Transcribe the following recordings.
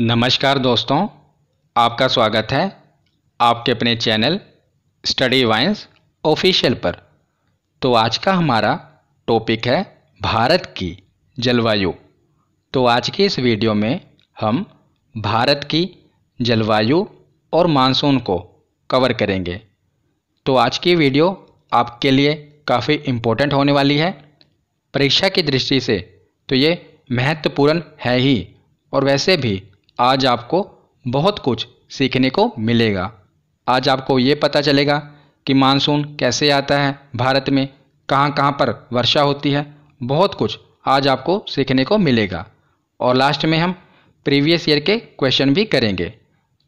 नमस्कार दोस्तों आपका स्वागत है आपके अपने चैनल स्टडी वाइंस ऑफिशियल पर तो आज का हमारा टॉपिक है भारत की जलवायु तो आज की इस वीडियो में हम भारत की जलवायु और मानसून को कवर करेंगे तो आज की वीडियो आपके लिए काफ़ी इम्पोर्टेंट होने वाली है परीक्षा की दृष्टि से तो ये महत्वपूर्ण है ही और वैसे भी आज आपको बहुत कुछ सीखने को मिलेगा आज आपको ये पता चलेगा कि मानसून कैसे आता है भारत में कहाँ कहाँ पर वर्षा होती है बहुत कुछ आज आपको सीखने को मिलेगा और लास्ट में हम प्रीवियस ईयर के क्वेश्चन भी करेंगे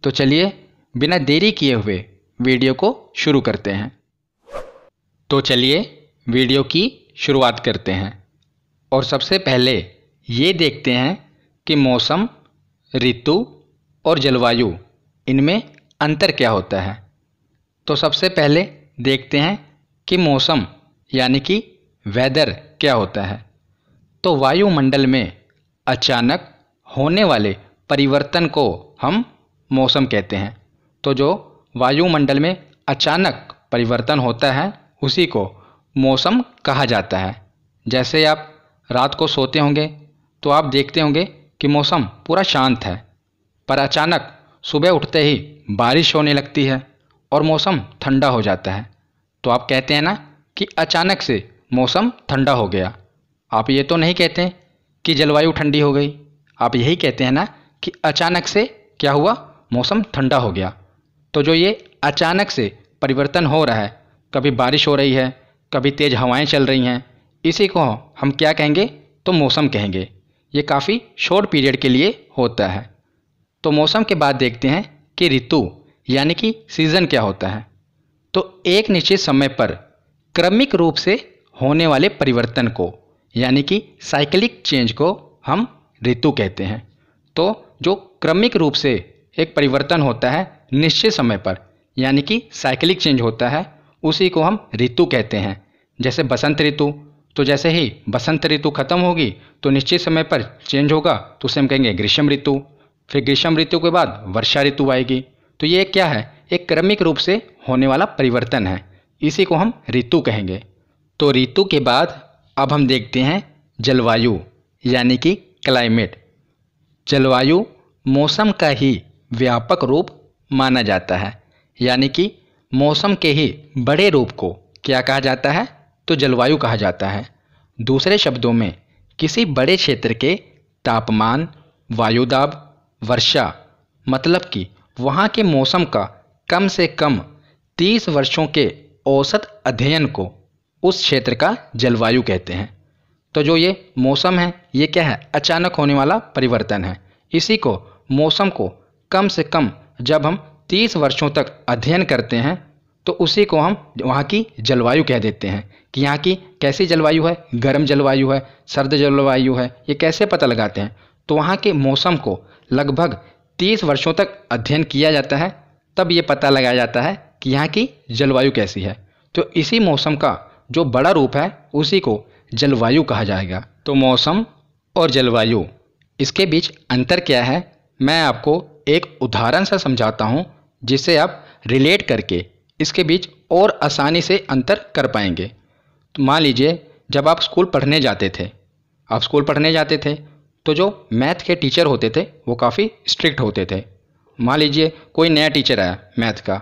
तो चलिए बिना देरी किए हुए वीडियो को शुरू करते हैं तो चलिए वीडियो की शुरुआत करते हैं और सबसे पहले ये देखते हैं कि मौसम ऋतु और जलवायु इनमें अंतर क्या होता है तो सबसे पहले देखते हैं कि मौसम यानी कि वेदर क्या होता है तो वायुमंडल में अचानक होने वाले परिवर्तन को हम मौसम कहते हैं तो जो वायुमंडल में अचानक परिवर्तन होता है उसी को मौसम कहा जाता है जैसे आप रात को सोते होंगे तो आप देखते होंगे कि मौसम पूरा शांत है पर अचानक सुबह उठते ही बारिश होने लगती है और मौसम ठंडा हो जाता है तो आप कहते हैं ना कि अचानक से मौसम ठंडा हो गया आप ये तो नहीं कहते कि जलवायु ठंडी हो गई आप यही कहते हैं ना कि अचानक से क्या हुआ मौसम ठंडा हो गया तो जो ये अचानक से परिवर्तन हो रहा है कभी बारिश हो रही है कभी तेज़ हवाएं चल रही हैं इसी को हम क्या कहेंगे तो मौसम कहेंगे ये काफ़ी शॉर्ट पीरियड के लिए होता है तो मौसम के बाद देखते हैं कि ऋतु यानी कि सीज़न क्या होता है तो एक निश्चित समय पर क्रमिक रूप से होने वाले परिवर्तन को यानी कि साइकिलिक चेंज को हम ऋतु कहते हैं तो जो क्रमिक रूप से एक परिवर्तन होता है निश्चित समय पर यानी कि साइकिलिक चेंज होता है उसी को हम ऋतु कहते हैं जैसे बसंत ऋतु तो जैसे ही बसंत ऋतु खत्म होगी तो निश्चित समय पर चेंज होगा तो उसे हम कहेंगे ग्रीष्म ऋतु फिर ग्रीष्म ऋतु के बाद वर्षा ऋतु आएगी तो ये क्या है एक क्रमिक रूप से होने वाला परिवर्तन है इसी को हम ऋतु कहेंगे तो ऋतु के बाद अब हम देखते हैं जलवायु यानी कि क्लाइमेट जलवायु मौसम का ही व्यापक रूप माना जाता है यानी कि मौसम के ही बड़े रूप को क्या कहा जाता है तो जलवायु कहा जाता है दूसरे शब्दों में किसी बड़े क्षेत्र के तापमान वायुदाब वर्षा मतलब कि वहाँ के मौसम का कम से कम तीस वर्षों के औसत अध्ययन को उस क्षेत्र का जलवायु कहते हैं तो जो ये मौसम है ये क्या है अचानक होने वाला परिवर्तन है इसी को मौसम को कम से कम जब हम तीस वर्षों तक अध्ययन करते हैं तो उसी को हम वहाँ की जलवायु कह देते हैं कि यहाँ की कैसी जलवायु है गर्म जलवायु है सर्द जलवायु है ये कैसे पता लगाते हैं तो वहाँ के मौसम को लगभग तीस वर्षों तक अध्ययन किया जाता है तब ये पता लगाया जाता है कि यहाँ की जलवायु कैसी है तो इसी मौसम का जो बड़ा रूप है उसी को जलवायु कहा जाएगा तो मौसम और जलवायु इसके बीच अंतर क्या है मैं आपको एक उदाहरण से समझाता हूँ जिसे आप रिलेट करके इसके बीच और आसानी से अंतर कर पाएंगे मान लीजिए जब आप स्कूल पढ़ने जाते थे आप स्कूल पढ़ने जाते थे तो जो मैथ के टीचर होते थे वो काफ़ी स्ट्रिक्ट होते थे मान लीजिए कोई नया टीचर आया मैथ का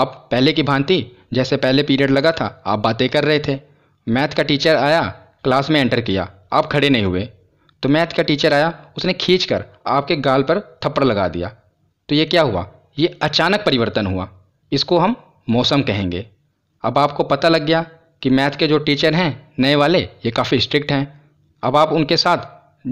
आप पहले की भांति जैसे पहले पीरियड लगा था आप बातें कर रहे थे मैथ का टीचर आया क्लास में एंटर किया आप खड़े नहीं हुए तो मैथ का टीचर आया उसने खींच कर आपके गाल पर थप्पड़ लगा दिया तो ये क्या हुआ ये अचानक परिवर्तन हुआ इसको हम मौसम कहेंगे अब आपको पता लग गया कि मैथ के जो टीचर हैं नए वाले ये काफ़ी स्ट्रिक्ट हैं अब आप उनके साथ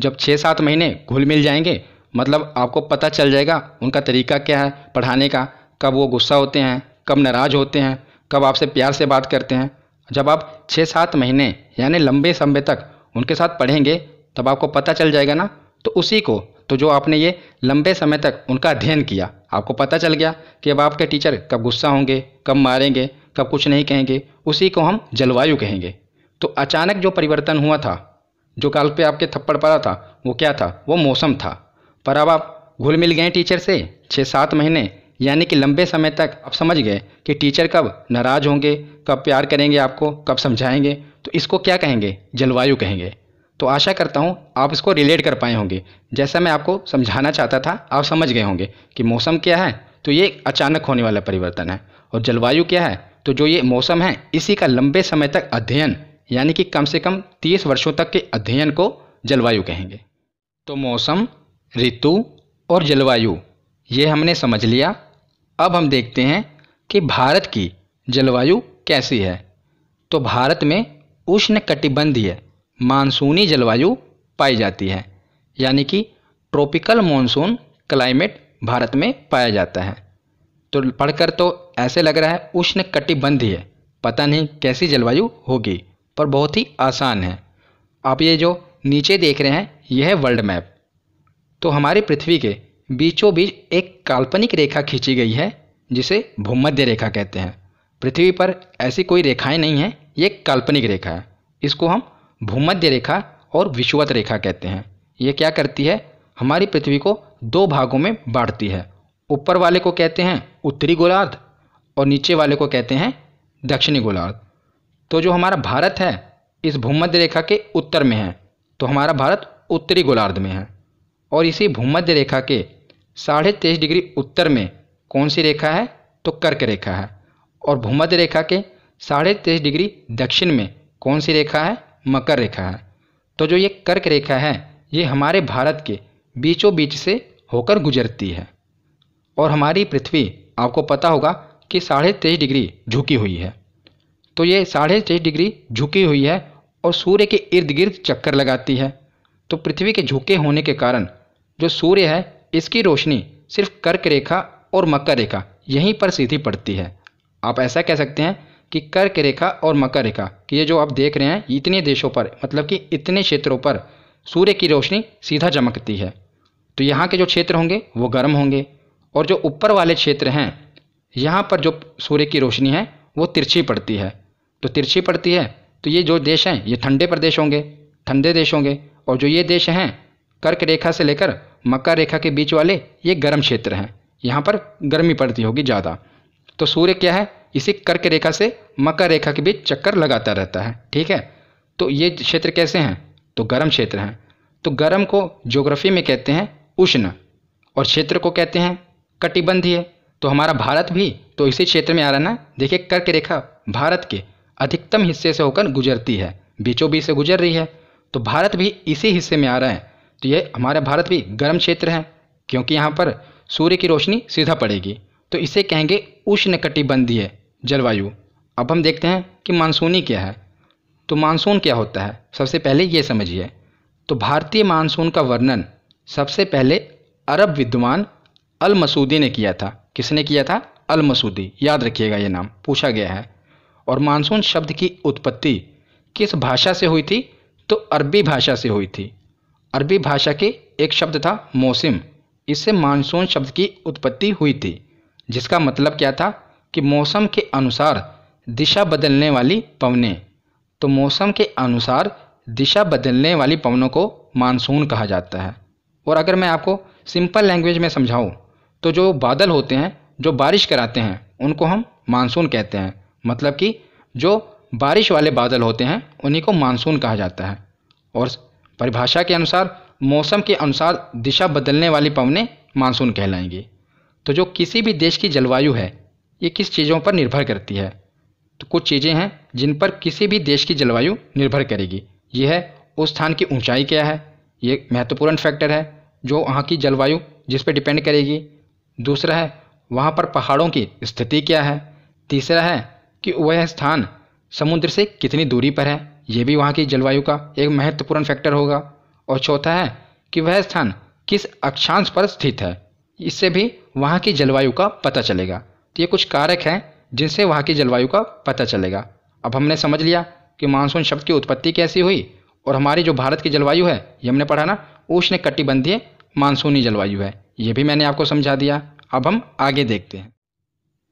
जब छः सात महीने घुल मिल जाएंगे मतलब आपको पता चल जाएगा उनका तरीका क्या है पढ़ाने का कब वो गुस्सा होते हैं कब नाराज़ होते हैं कब आपसे प्यार से बात करते हैं जब आप छः सात महीने यानी लंबे समय तक उनके साथ पढ़ेंगे तब आपको पता चल जाएगा ना तो उसी को तो जो आपने ये लंबे समय तक उनका अध्ययन किया आपको पता चल गया कि अब आपके टीचर कब गुस्सा होंगे कब मारेंगे कब कुछ नहीं कहेंगे उसी को हम जलवायु कहेंगे तो अचानक जो परिवर्तन हुआ था जो काल पे आपके थप्पड़ पड़ा था वो क्या था वो मौसम था पर अब आप घुल मिल गए टीचर से छः सात महीने यानी कि लंबे समय तक आप समझ गए कि टीचर कब नाराज़ होंगे कब प्यार करेंगे आपको कब समझाएंगे तो इसको क्या कहेंगे जलवायु कहेंगे तो आशा करता हूँ आप इसको रिलेट कर पाए होंगे जैसा मैं आपको समझाना चाहता था आप समझ गए होंगे कि मौसम क्या है तो ये अचानक होने वाला परिवर्तन है और जलवायु क्या है तो जो ये मौसम है इसी का लंबे समय तक अध्ययन यानी कि कम से कम तीस वर्षों तक के अध्ययन को जलवायु कहेंगे तो मौसम ऋतु और जलवायु ये हमने समझ लिया अब हम देखते हैं कि भारत की जलवायु कैसी है तो भारत में उष्ण कटिबंधीय मानसूनी जलवायु पाई जाती है यानी कि ट्रॉपिकल मॉनसून क्लाइमेट भारत में पाया जाता है तो पढ़कर तो ऐसे लग रहा है उष्ण कटिबंधीय पता नहीं कैसी जलवायु होगी पर बहुत ही आसान है आप ये जो नीचे देख रहे हैं यह है वर्ल्ड मैप तो हमारी पृथ्वी के बीचों बीच एक काल्पनिक रेखा खींची गई है जिसे भूमध्य रेखा कहते हैं पृथ्वी पर ऐसी कोई रेखाएं नहीं हैं ये काल्पनिक रेखा है इसको हम भूमध्य रेखा और विश्ववत रेखा कहते हैं ये क्या करती है हमारी पृथ्वी को दो भागों में बांटती है ऊपर वाले को कहते हैं उत्तरी गोलार्ध और नीचे वाले को कहते हैं दक्षिणी गोलार्ध तो जो हमारा भारत है इस भूमध्य रेखा के उत्तर में है तो हमारा भारत उत्तरी गोलार्ध में है और इसी भूमध्य रेखा के साढ़े तेईस डिग्री उत्तर में कौन सी रेखा है तो कर्क रेखा है और भूमध्य रेखा के साढ़े तेईस डिग्री दक्षिण में कौन सी रेखा है मकर रेखा है तो जो ये कर्क रेखा है ये हमारे भारत के बीचों बीच से होकर गुजरती है और हमारी पृथ्वी आपको पता होगा कि साढ़े तेईस डिग्री झुकी हुई है तो ये साढ़े तेईस डिग्री झुकी हुई है और सूर्य के इर्द गिर्द चक्कर लगाती है तो पृथ्वी के झुके होने के कारण जो सूर्य है इसकी रोशनी सिर्फ कर्क रेखा और मकर रेखा यहीं पर सीधी पड़ती है आप ऐसा कह सकते हैं कि कर्क रेखा और मकर रेखा कि ये जो आप देख रहे हैं इतने देशों पर मतलब कि इतने क्षेत्रों पर सूर्य की रोशनी सीधा चमकती है तो यहाँ के जो क्षेत्र होंगे वो गर्म होंगे और जो ऊपर वाले क्षेत्र हैं यहाँ पर जो सूर्य की रोशनी है वो तिरछी पड़ती है तो तिरछी पड़ती है तो ये जो देश हैं ये ठंडे प्रदेश होंगे ठंडे देश होंगे और जो ये देश हैं कर्क रेखा से लेकर मकर रेखा के बीच वाले ये गर्म क्षेत्र हैं यहाँ पर गर्मी पड़ती होगी ज़्यादा तो सूर्य क्या है इसी कर्क रेखा से मकर रेखा के बीच चक्कर लगाता रहता है ठीक है तो ये क्षेत्र कैसे हैं तो गर्म क्षेत्र हैं तो गर्म को ज्योग्राफी में कहते हैं उष्ण और क्षेत्र को कहते हैं कटिबंधीय तो हमारा भारत भी तो इसी क्षेत्र में आ रहा ना देखिए कर्क रेखा भारत के अधिकतम हिस्से से होकर गुजरती है बीचों बीच से गुजर रही है तो भारत भी इसी हिस्से में आ रहा है तो ये हमारा भारत भी गर्म क्षेत्र है क्योंकि यहाँ पर सूर्य की रोशनी सीधा पड़ेगी तो इसे कहेंगे उष्ण कटिबंधीय जलवायु अब हम देखते हैं कि मानसूनी क्या है तो मानसून क्या होता है सबसे पहले ये समझिए तो भारतीय मानसून का वर्णन सबसे पहले अरब विद्वान अल मसूदी ने किया था किसने किया था अल मसूदी याद रखिएगा ये नाम पूछा गया है और मानसून शब्द की उत्पत्ति किस भाषा से हुई थी तो अरबी भाषा से हुई थी अरबी भाषा के एक शब्द था मौसम इससे मानसून शब्द की उत्पत्ति हुई थी जिसका मतलब क्या था कि मौसम के अनुसार दिशा बदलने वाली पवने तो मौसम के अनुसार दिशा बदलने वाली पवनों को मानसून कहा जाता है और अगर मैं आपको सिंपल लैंग्वेज में समझाऊँ तो जो बादल होते हैं जो बारिश कराते हैं उनको हम मानसून कहते हैं मतलब कि जो बारिश वाले बादल होते हैं उन्हीं को मानसून कहा जाता है और परिभाषा के अनुसार मौसम के अनुसार दिशा बदलने वाली पवनें मानसून कहलाएंगी तो जो किसी भी देश की जलवायु है ये किस चीज़ों पर निर्भर करती है तो कुछ चीज़ें हैं जिन पर किसी भी देश की जलवायु निर्भर करेगी यह है उस स्थान की ऊंचाई क्या है ये महत्वपूर्ण फैक्टर है जो वहाँ की जलवायु जिस पर डिपेंड करेगी दूसरा है वहाँ पर पहाड़ों की स्थिति क्या है तीसरा है कि वह स्थान समुद्र से कितनी दूरी पर है यह भी वहाँ की जलवायु का एक महत्वपूर्ण फैक्टर होगा और चौथा है कि वह स्थान किस अक्षांश पर स्थित है इससे भी वहाँ की जलवायु का पता चलेगा तो ये कुछ कारक हैं जिनसे वहाँ की जलवायु का पता चलेगा अब हमने समझ लिया कि मानसून शब्द की उत्पत्ति कैसी हुई और हमारी जो भारत की जलवायु है ये हमने पढ़ा ना उष्ण कटिबंधीय मानसूनी जलवायु है ये भी मैंने आपको समझा दिया अब हम आगे देखते हैं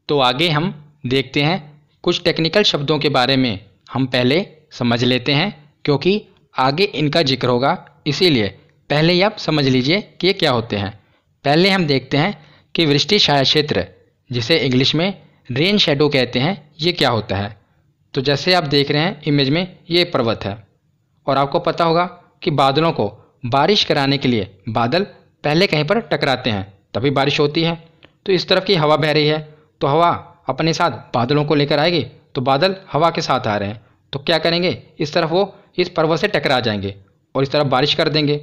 तो आगे हम देखते हैं कुछ टेक्निकल शब्दों के बारे में हम पहले समझ लेते हैं क्योंकि आगे इनका जिक्र होगा इसीलिए पहले ही आप समझ लीजिए कि ये क्या होते हैं पहले हम देखते हैं कि वृष्टि छाया क्षेत्र जिसे इंग्लिश में रेन शेडो कहते हैं ये क्या होता है तो जैसे आप देख रहे हैं इमेज में ये पर्वत है और आपको पता होगा कि बादलों को बारिश कराने के लिए बादल पहले कहीं पर टकराते हैं तभी बारिश होती है तो इस तरफ की हवा बह रही है तो हवा अपने साथ बादलों को लेकर आएगी तो बादल हवा के साथ आ रहे हैं तो क्या करेंगे इस तरफ वो इस पर्वत से टकरा जाएंगे और इस तरफ बारिश कर देंगे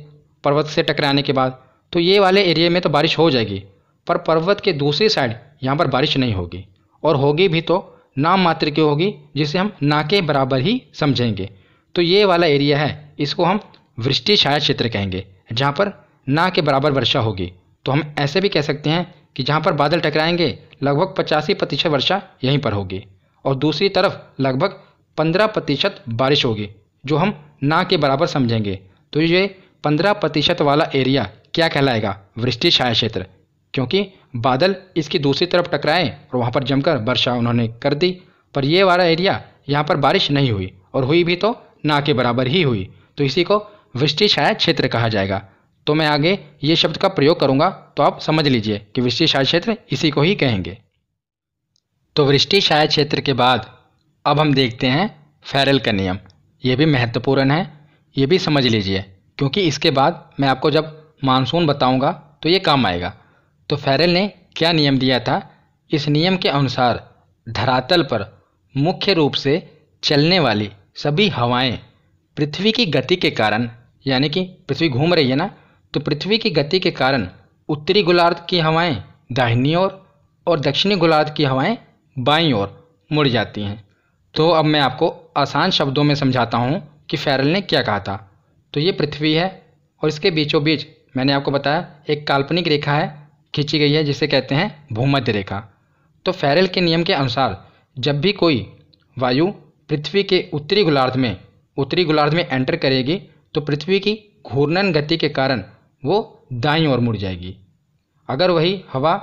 पर्वत से टकराने के बाद तो ये वाले एरिया में तो बारिश हो जाएगी पर पर्वत के दूसरी साइड यहाँ पर बारिश नहीं होगी और होगी भी तो नाम मात्र की होगी जिसे हम ना के बराबर ही समझेंगे तो ये वाला एरिया है इसको हम वृष्टि छाया क्षेत्र कहेंगे जहाँ पर ना के बराबर वर्षा होगी तो हम ऐसे भी कह सकते हैं कि जहाँ पर बादल टकराएंगे लगभग पचासी प्रतिशत वर्षा यहीं पर होगी और दूसरी तरफ लगभग पंद्रह प्रतिशत बारिश होगी जो हम ना के बराबर समझेंगे तो ये पंद्रह प्रतिशत वाला एरिया क्या कहलाएगा वृष्टि छाया क्षेत्र क्योंकि बादल इसकी दूसरी तरफ टकराए और वहाँ पर जमकर वर्षा उन्होंने कर दी पर ये वाला एरिया यहाँ पर बारिश नहीं हुई और हुई भी तो ना के बराबर ही हुई तो इसी को विशिष्ट छाया क्षेत्र कहा जाएगा तो मैं आगे ये शब्द का प्रयोग करूंगा तो आप समझ लीजिए कि विशिष्ट छाया क्षेत्र इसी को ही कहेंगे तो वृष्टि छाया क्षेत्र के बाद अब हम देखते हैं फेरल का नियम ये भी महत्वपूर्ण है ये भी समझ लीजिए क्योंकि इसके बाद मैं आपको जब मानसून बताऊंगा तो ये काम आएगा तो फेरल ने क्या नियम दिया था इस नियम के अनुसार धरातल पर मुख्य रूप से चलने वाली सभी हवाएं पृथ्वी की गति के कारण यानी कि पृथ्वी घूम रही है ना तो पृथ्वी की गति के कारण उत्तरी गोलार्ध की हवाएं दाहिनी ओर और दक्षिणी गोलार्ध की हवाएं बाईं ओर मुड़ जाती हैं तो अब मैं आपको आसान शब्दों में समझाता हूँ कि फेरल ने क्या कहा था तो ये पृथ्वी है और इसके बीचों बीच मैंने आपको बताया एक काल्पनिक रेखा है खींची गई है जिसे कहते हैं भूमध्य रेखा तो फेरल के नियम के अनुसार जब भी कोई वायु पृथ्वी के उत्तरी गोलार्ध में उत्तरी गोलार्ध में एंटर करेगी तो पृथ्वी की घूर्णन गति के कारण वो दाई ओर मुड़ जाएगी अगर वही हवा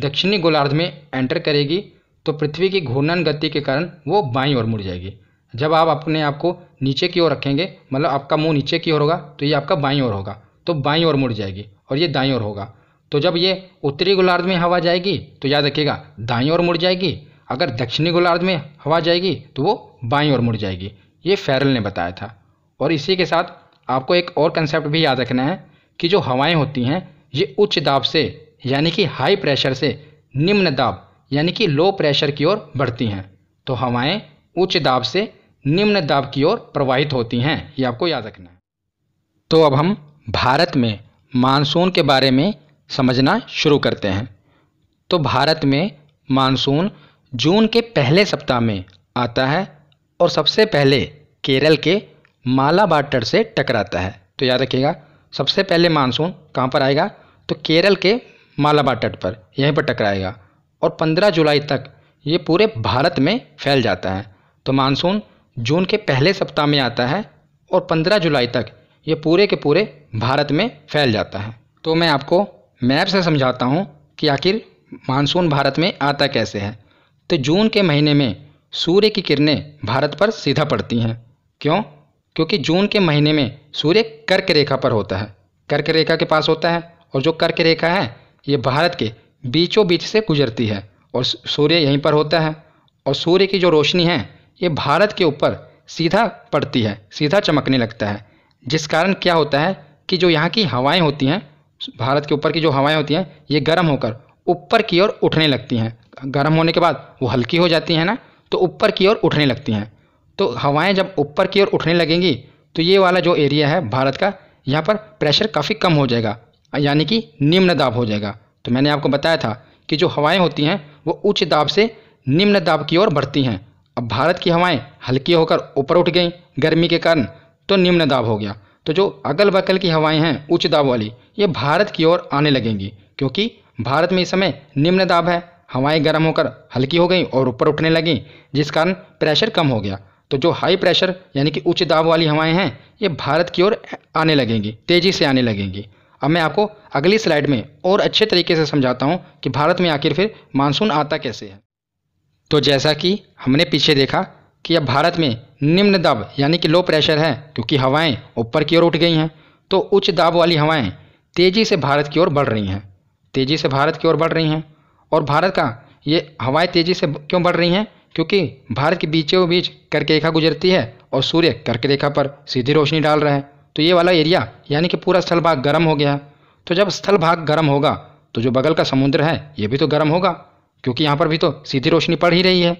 दक्षिणी गोलार्ध में एंटर करेगी तो पृथ्वी की घूर्णन गति के कारण वो बाई ओर मुड़ जाएगी जब आप अपने आप को नीचे की ओर रखेंगे मतलब आपका मुंह नीचे की ओर होगा तो ये आपका बाई ओर होगा तो बाई ओर मुड़ जाएगी और ये दाई ओर होगा तो जब ये उत्तरी गोलार्ध में हवा जाएगी तो याद रखिएगा दाई ओर मुड़ जाएगी अगर दक्षिणी गोलार्ध में हवा जाएगी तो वो बाई ओर मुड़ जाएगी ये फैरल ने बताया था और इसी के साथ आपको एक और कंसेप्ट भी याद रखना है कि जो हवाएं होती हैं ये उच्च दाब से यानी कि हाई प्रेशर से निम्न दाब यानी कि लो प्रेशर की ओर बढ़ती हैं तो हवाएं उच्च दाब से निम्न दाब की ओर प्रवाहित होती हैं ये आपको याद रखना है तो अब हम भारत में मानसून के बारे में समझना शुरू करते हैं तो भारत में मानसून जून के पहले सप्ताह में आता है और सबसे पहले केरल के माला बाटर से टकराता है तो याद रखिएगा सबसे पहले मानसून कहाँ पर आएगा तो केरल के माला तट पर यहीं पर टकराएगा और 15 जुलाई तक ये पूरे भारत में फैल जाता है तो मानसून जून के पहले सप्ताह में आता है और 15 जुलाई तक ये पूरे के पूरे भारत में फैल जाता है तो मैं आपको मैप से समझाता हूँ कि आखिर मानसून भारत में आता कैसे है तो जून के महीने में सूर्य की किरणें भारत पर सीधा पड़ती हैं क्यों क्योंकि जून के महीने में सूर्य कर्क रेखा पर होता है कर्क रेखा के पास होता है और जो कर्क रेखा है ये भारत के बीचों बीच से गुजरती है और सूर्य यहीं पर होता है और सूर्य की जो रोशनी है ये भारत के ऊपर सीधा पड़ती है सीधा चमकने लगता है जिस कारण क्या होता है कि जो यहाँ की हवाएं होती हैं भारत के ऊपर की जो हवाएं होती हैं ये गर्म होकर ऊपर की ओर उठने लगती हैं गर्म होने के बाद वो हल्की हो जाती हैं ना तो ऊपर की ओर उठने लगती हैं तो हवाएं जब ऊपर की ओर उठने लगेंगी तो ये वाला जो एरिया है भारत का यहाँ पर प्रेशर काफ़ी कम हो जाएगा यानी कि निम्न दाब हो जाएगा तो मैंने आपको बताया था कि जो हवाएं होती हैं वो उच्च दाब से निम्न दाब की ओर बढ़ती हैं अब भारत की हवाएँ हल्की होकर ऊपर उठ गई गर्मी के कारण तो निम्न दाब हो गया तो जो अगल बगल की हवाएँ हैं उच्च दाब वाली ये भारत की ओर आने लगेंगी क्योंकि भारत में इस समय निम्न दाब है हवाएं गर्म होकर हल्की हो गई और ऊपर उठने लगें जिस कारण प्रेशर कम हो गया तो जो हाई प्रेशर यानी कि उच्च दाब वाली हवाएं हैं ये भारत की ओर आने लगेंगी तेज़ी से आने लगेंगी अब मैं आपको अगली स्लाइड में और अच्छे तरीके से समझाता हूँ कि भारत में आखिर फिर मानसून आता कैसे है तो जैसा कि हमने पीछे देखा कि अब भारत में निम्न दाब यानी कि लो प्रेशर है क्योंकि हवाएं ऊपर की ओर उठ गई हैं तो उच्च दाब वाली हवाएं तेज़ी से भारत की ओर बढ़ रही हैं तेज़ी से भारत की ओर बढ़ रही हैं और भारत का ये हवाएं तेज़ी से क्यों बढ़ रही हैं क्योंकि भारत के बीचों बीच कर्क रेखा गुजरती है और सूर्य कर्क रेखा पर सीधी रोशनी डाल रहा है तो ये वाला एरिया यानी कि पूरा स्थल भाग गर्म हो गया तो जब स्थल भाग गर्म होगा तो जो बगल का समुद्र है ये भी तो गर्म होगा क्योंकि यहाँ पर भी तो सीधी रोशनी पड़ ही रही है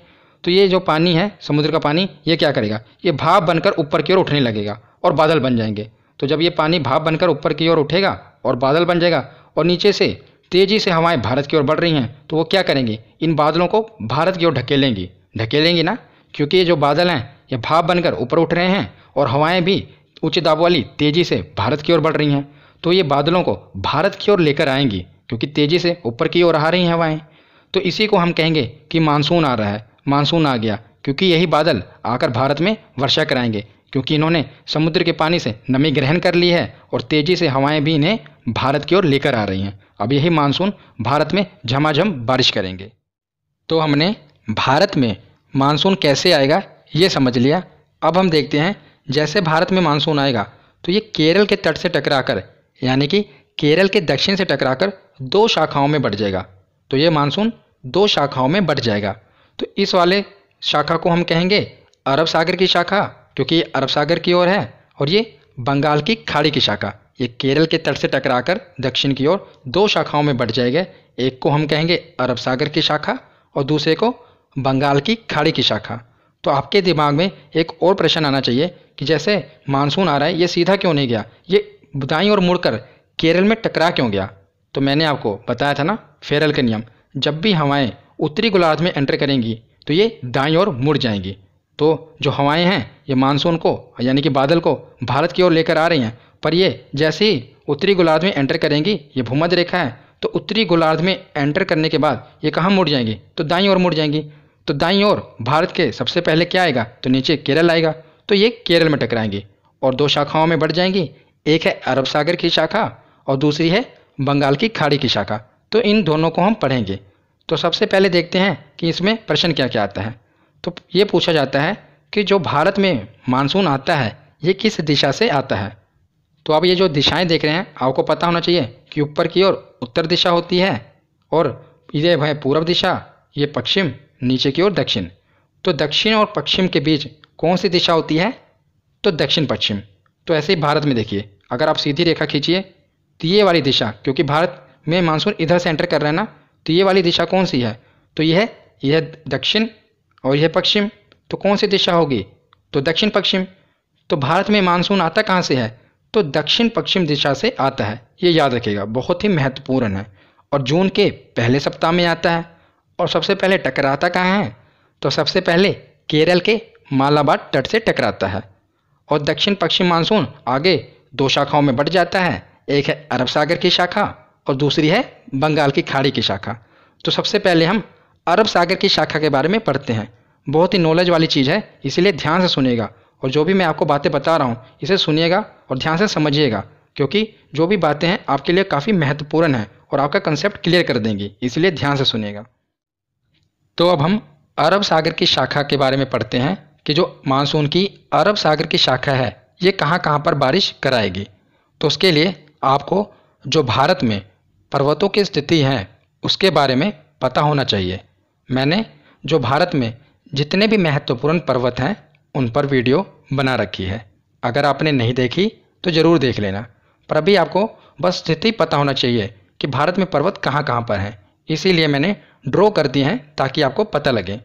तो ये जो पानी है समुद्र का पानी ये क्या करेगा ये भाप बनकर ऊपर की ओर उठने लगेगा और बादल बन जाएंगे तो जब ये पानी भाप बनकर ऊपर की ओर उठेगा और बादल बन जाएगा और नीचे से तेज़ी से हवाएं भारत की ओर बढ़ रही हैं तो वो क्या करेंगे इन बादलों को भारत की ओर ढकेलेंगी ढकेलेंगे ना क्योंकि ये जो बादल हैं ये भाप बनकर ऊपर उठ रहे हैं और हवाएं भी उच्च दाब वाली तेज़ी से भारत की ओर बढ़ रही हैं तो ये बादलों को भारत की ओर लेकर आएंगी क्योंकि तेज़ी से ऊपर की ओर आ रही हैं हवाएं तो इसी को हम कहेंगे कि मानसून आ रहा है मानसून आ गया क्योंकि यही बादल आकर भारत में वर्षा कराएंगे क्योंकि इन्होंने समुद्र के पानी से नमी ग्रहण कर ली है और तेज़ी से हवाएं भी इन्हें भारत की ओर लेकर आ रही हैं अब यही मानसून भारत में झमाझम बारिश करेंगे तो हमने भारत में मानसून कैसे आएगा ये समझ लिया अब हम देखते हैं जैसे भारत में मानसून आएगा तो ये केरल के तट से टकराकर यानी कि केरल के दक्षिण से टकराकर दो शाखाओं में बढ़ जाएगा तो ये मानसून दो शाखाओं में बढ़ जाएगा तो इस वाले शाखा को हम कहेंगे अरब सागर की शाखा क्योंकि ये अरब सागर की ओर है और ये बंगाल की खाड़ी की शाखा ये केरल के तट से टकराकर दक्षिण की ओर दो शाखाओं में बढ़ जाएगा एक को हम कहेंगे अरब सागर की शाखा और दूसरे को बंगाल की खाड़ी की शाखा तो आपके दिमाग में एक और प्रश्न आना चाहिए कि जैसे मानसून आ रहा है ये सीधा क्यों नहीं गया ये दाई और मुड़कर केरल में टकरा क्यों गया तो मैंने आपको बताया था ना फेरल के नियम जब भी हवाएं उत्तरी गोलार्ध में एंटर करेंगी तो ये दाई और मुड़ जाएंगी तो जो हवाएं हैं ये मानसून को यानी कि बादल को भारत की ओर लेकर आ रही हैं पर ये जैसे ही उत्तरी गोलार्ध में एंटर करेंगी ये भूमध्य रेखा है तो उत्तरी गोलार्ध में एंटर करने के बाद ये कहाँ मुड़ जाएंगी तो दाई और मुड़ जाएंगी तो दाई ओर भारत के सबसे पहले क्या आएगा तो नीचे केरल आएगा तो ये केरल में टकराएंगे और दो शाखाओं में बढ़ जाएंगी एक है अरब सागर की शाखा और दूसरी है बंगाल की खाड़ी की शाखा तो इन दोनों को हम पढ़ेंगे तो सबसे पहले देखते हैं कि इसमें प्रश्न क्या क्या आता है तो ये पूछा जाता है कि जो भारत में मानसून आता है ये किस दिशा से आता है तो आप ये जो दिशाएं देख रहे हैं आपको पता होना चाहिए कि ऊपर की ओर उत्तर दिशा होती है और ये है पूर्व दिशा ये पश्चिम नीचे की ओर दक्षिण तो दक्षिण और पश्चिम के बीच कौन सी दिशा होती है तो दक्षिण पश्चिम तो ऐसे ही भारत में देखिए अगर आप सीधी रेखा खींचिए तो ये वाली दिशा क्योंकि भारत में मानसून इधर से एंटर कर रहा है ना तो ये वाली दिशा कौन सी है तो यह है यह दक्षिण और यह पश्चिम तो कौन सी दिशा होगी तो दक्षिण पश्चिम तो भारत में मानसून आता कहाँ से है तो दक्षिण पश्चिम दिशा से आता है ये याद रखिएगा बहुत ही महत्वपूर्ण है और जून के पहले सप्ताह में आता है और सबसे पहले टकराता कहाँ है तो सबसे पहले केरल के मालाबार तट से टकराता है और दक्षिण पश्चिम मानसून आगे दो शाखाओं में बढ़ जाता है एक है अरब सागर की शाखा और दूसरी है बंगाल की खाड़ी की शाखा तो सबसे पहले हम अरब सागर की शाखा के बारे में पढ़ते हैं बहुत ही नॉलेज वाली चीज़ है इसीलिए ध्यान से सुनेगा और जो भी मैं आपको बातें बता रहा हूँ इसे सुनिएगा और ध्यान से समझिएगा क्योंकि जो भी बातें हैं आपके लिए काफ़ी महत्वपूर्ण है और आपका कंसेप्ट क्लियर कर देंगी इसलिए ध्यान से सुनेगा तो अब हम अरब सागर की शाखा के बारे में पढ़ते हैं कि जो मानसून की अरब सागर की शाखा है ये कहाँ कहाँ पर बारिश कराएगी तो उसके लिए आपको जो भारत में पर्वतों की स्थिति है उसके बारे में पता होना चाहिए मैंने जो भारत में जितने भी महत्वपूर्ण पर्वत हैं उन पर वीडियो बना रखी है अगर आपने नहीं देखी तो ज़रूर देख लेना पर अभी आपको बस स्थिति पता होना चाहिए कि भारत में पर्वत कहाँ कहाँ पर हैं इसीलिए मैंने ड्रॉ कर दिए हैं ताकि आपको पता लगे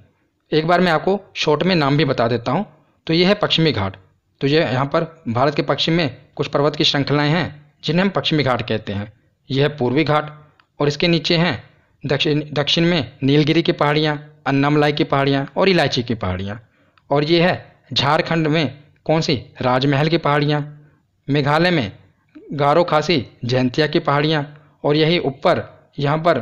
एक बार मैं आपको शॉर्ट में नाम भी बता देता हूँ तो ये है पश्चिमी घाट तो ये यहाँ पर भारत के पश्चिम में कुछ पर्वत की श्रृंखलाएँ हैं जिन्हें हम पश्चिमी घाट कहते हैं यह है पूर्वी घाट और इसके नीचे हैं दक्षिण दक्षिण में नीलगिरी की पहाड़ियाँ अन्नामलाई की पहाड़ियाँ और इलायची की पहाड़ियाँ और ये है झारखंड में कौन सी राजमहल की पहाड़ियाँ मेघालय में गारो खासी जयंतिया की पहाड़ियाँ और यही ऊपर यहाँ पर